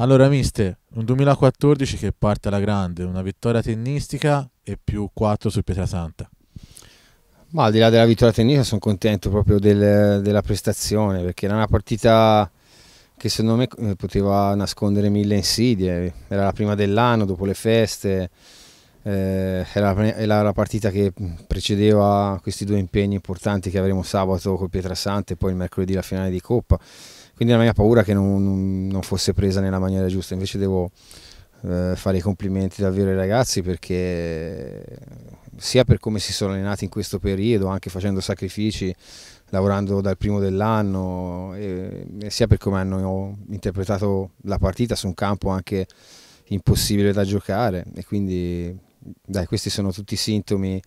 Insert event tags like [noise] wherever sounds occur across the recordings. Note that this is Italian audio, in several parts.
Allora, mister, un 2014 che parte alla grande, una vittoria tennistica e più 4 su Pietrasanta. Ma al di là della vittoria tennistica sono contento proprio del, della prestazione perché era una partita che secondo me eh, poteva nascondere mille insidie, era la prima dell'anno dopo le feste, eh, era, era, la partita che precedeva questi due impegni importanti che avremo sabato con Pietrasante e poi il mercoledì la finale di Coppa. Quindi la mia paura che non, non fosse presa nella maniera giusta, invece devo eh, fare i complimenti davvero ai ragazzi perché sia per come si sono allenati in questo periodo, anche facendo sacrifici, lavorando dal primo dell'anno, e, sia per come hanno interpretato la partita su un campo anche impossibile da giocare e quindi dai, questi sono tutti i sintomi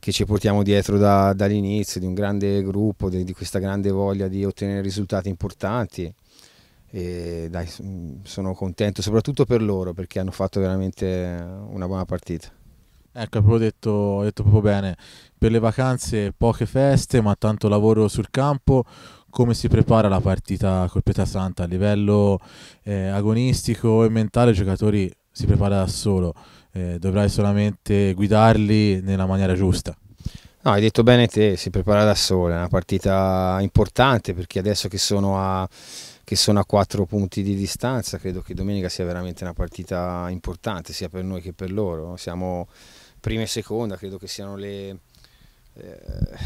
che ci portiamo dietro da, dall'inizio, di un grande gruppo, di, di, questa grande voglia di ottenere risultati importanti. E dai, sono contento soprattutto per loro perché hanno fatto veramente una buona partita. Ecco, proprio detto, detto proprio bene, per le vacanze poche feste ma tanto lavoro sul campo, come si prepara la partita col Pietrasanta a livello eh, agonistico e mentale i giocatori si prepara da solo, eh, dovrai solamente guidarli nella maniera giusta. No, hai detto bene te, si prepara da solo, è una partita importante perché adesso che sono a che sono a quattro punti di distanza, credo che domenica sia veramente una partita importante sia per noi che per loro. Siamo prima e seconda, credo che siano le, eh,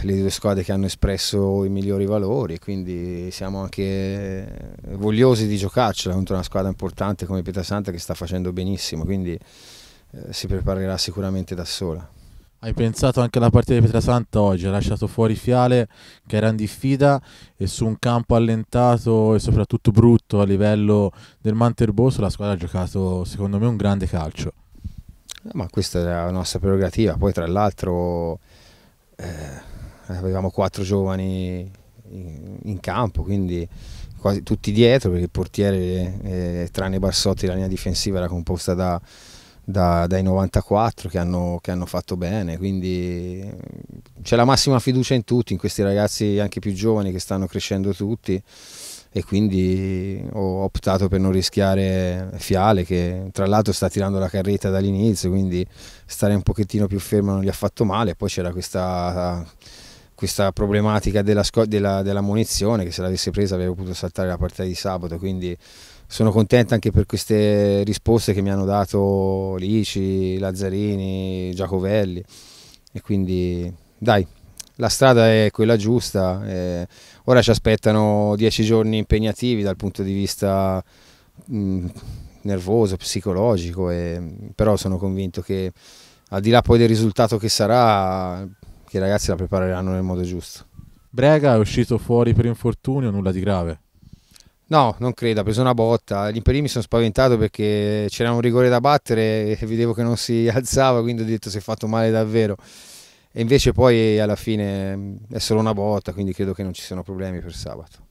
le due squadre che hanno espresso i migliori valori, quindi siamo anche eh, vogliosi di giocarcela contro una squadra importante come Pietrasanta che sta facendo benissimo, quindi eh, si preparerà sicuramente da sola. Hai pensato anche alla partita di Pietrasanta oggi, ha lasciato fuori Fiale che era in diffida e su un campo allentato e soprattutto brutto a livello del Manterboso la squadra ha giocato secondo me un grande calcio. Ma questa è la nostra prerogativa, poi tra l'altro eh, avevamo quattro giovani in, in, campo, quindi quasi tutti dietro, perché il portiere, eh, tranne Barsotti, la linea difensiva era composta da, da, dai 94 che hanno, che hanno, fatto bene, quindi eh, c'è la massima fiducia in tutti, in questi ragazzi anche più giovani che stanno crescendo tutti e quindi ho optato per non rischiare Fiale che tra l'altro sta tirando la carretta dall'inizio, quindi stare un pochettino più fermo non gli ha fatto male, poi c'era questa, questa problematica della, della, della munizione che se l'avesse presa avrebbe potuto saltare la partita di sabato, quindi sono contento anche per queste risposte che mi hanno dato Lici, Lazzarini, Giacovelli e quindi dai, la strada è quella giusta. Eh, ora ci aspettano dieci giorni impegnativi dal punto di vista mh, mm, nervoso, psicologico, e, però sono convinto che al di là poi del risultato che sarà, che i ragazzi la prepareranno nel modo giusto. Brega è uscito fuori per infortunio, nulla di grave. No, non credo, ha preso una botta. Gli imperi mi sono spaventato perché c'era un rigore da battere e vedevo che non si [laughs] alzava, quindi ho detto si è fatto male davvero e invece poi alla fine è solo una botta, quindi credo che non ci siano problemi per sabato.